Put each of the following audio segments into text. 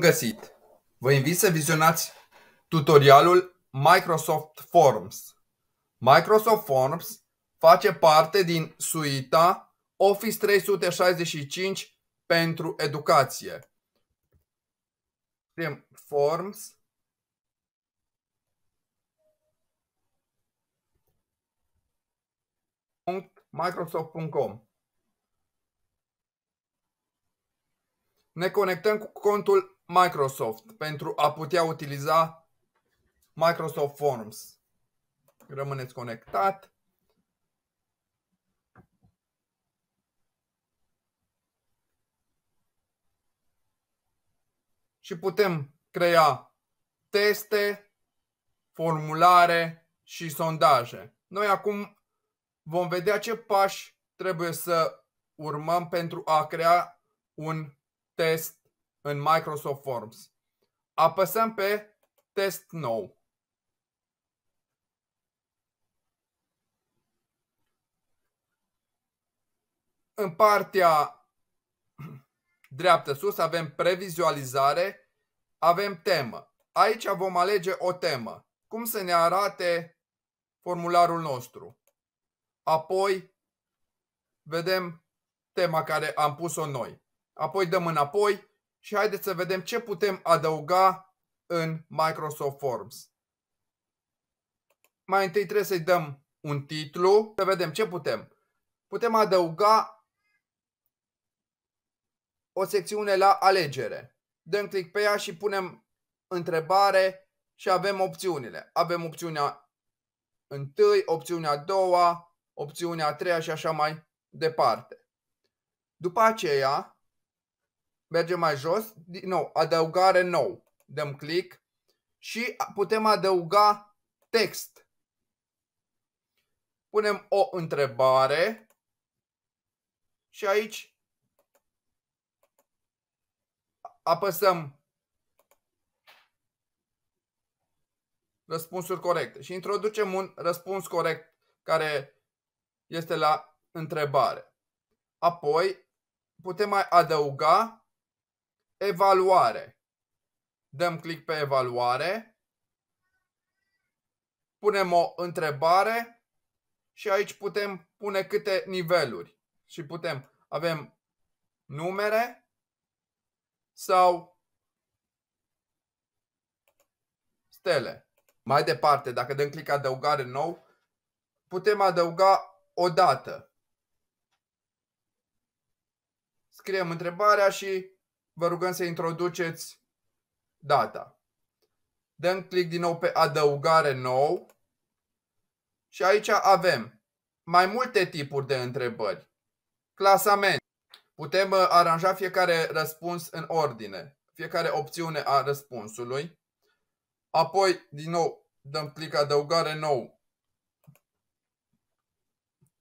găsit! Vă invit să vizionați tutorialul Microsoft Forms. Microsoft Forms face parte din suita Office 365 pentru educație. Scriem Forms microsoft.com Ne conectăm cu contul Microsoft pentru a putea utiliza Microsoft Forms. Rămâneți conectat. Și putem crea teste, formulare și sondaje. Noi acum vom vedea ce pași trebuie să urmăm pentru a crea un test în Microsoft Forms. Apăsăm pe test nou. În partea dreaptă sus avem previzualizare, avem temă. Aici vom alege o temă. Cum să ne arate formularul nostru. Apoi vedem tema care am pus-o noi. Apoi dăm înapoi și haideți să vedem ce putem adăuga în Microsoft Forms. Mai întâi trebuie să-i dăm un titlu, să vedem ce putem. Putem adăuga o secțiune la alegere. Dăm click pe ea și punem întrebare și avem opțiunile. Avem opțiunea întâi, opțiunea a doua, opțiunea a treia și așa mai departe. După aceea, mergem mai jos, din nou, adăugare nou, dăm click și putem adăuga text. Punem o întrebare și aici apăsăm răspunsuri corecte și introducem un răspuns corect care este la întrebare. Apoi putem mai adăuga evaluare. Dăm click pe evaluare, punem o întrebare și aici putem pune câte niveluri. Și putem, avem numere sau stele. Mai departe, dacă dăm click adăugare nou, putem adăuga o dată. Scriem întrebarea și vă rugăm să introduceți data. Dăm click din nou pe adăugare nou și aici avem mai multe tipuri de întrebări. Clasament. Putem uh, aranja fiecare răspuns în ordine, fiecare opțiune a răspunsului. Apoi, din nou, dăm click adăugare nou.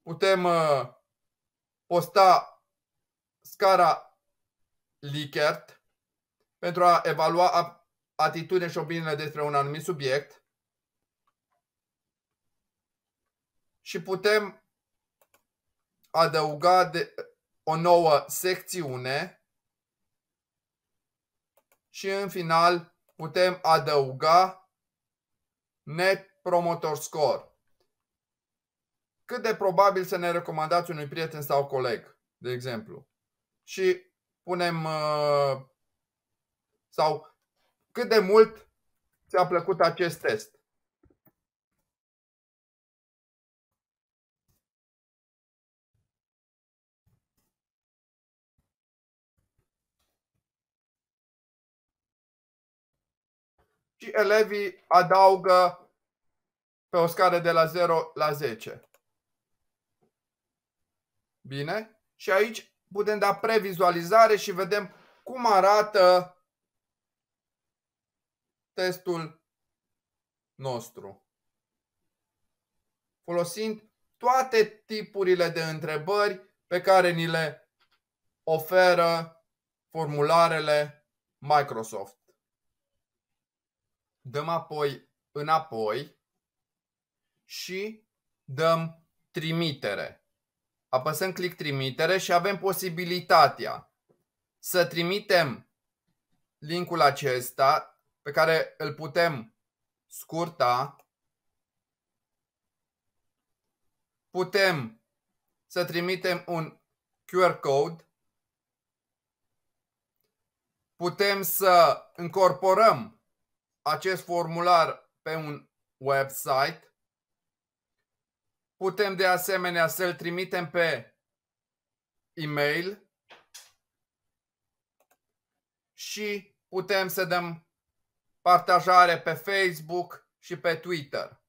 Putem uh, posta scara Likert pentru a evalua atitudine și opiniile despre un anumit subiect și putem adăuga de o nouă secțiune și în final putem adăuga Net Promoter Score. Cât de probabil să ne recomandați unui prieten sau coleg, de exemplu. Și punem uh, sau cât de mult ți-a plăcut acest test. și elevii adaugă pe o scară de la 0 la 10. Bine? Și aici putem da previzualizare și vedem cum arată testul nostru. Folosind toate tipurile de întrebări pe care ni le oferă formularele Microsoft. Dăm apoi înapoi și dăm trimitere apăsăm click trimitere și avem posibilitatea să trimitem linkul acesta pe care îl putem scurta. Putem să trimitem un QR code. Putem să încorporăm acest formular pe un website Putem de asemenea să-l trimitem pe e-mail și putem să dăm partajare pe Facebook și pe Twitter.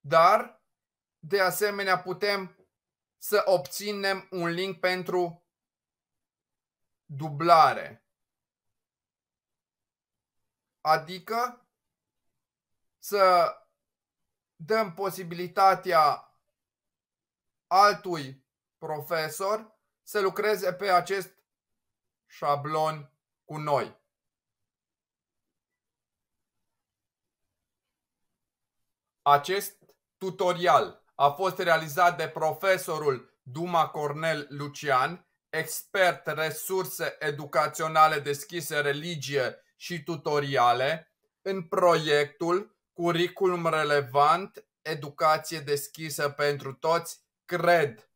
Dar, de asemenea, putem să obținem un link pentru dublare. Adică să dăm posibilitatea altui profesor să lucreze pe acest șablon cu noi. Acest tutorial a fost realizat de profesorul Duma Cornel Lucian, expert resurse educaționale deschise religie și tutoriale, în proiectul curriculum relevant, educație deschisă pentru toți, cred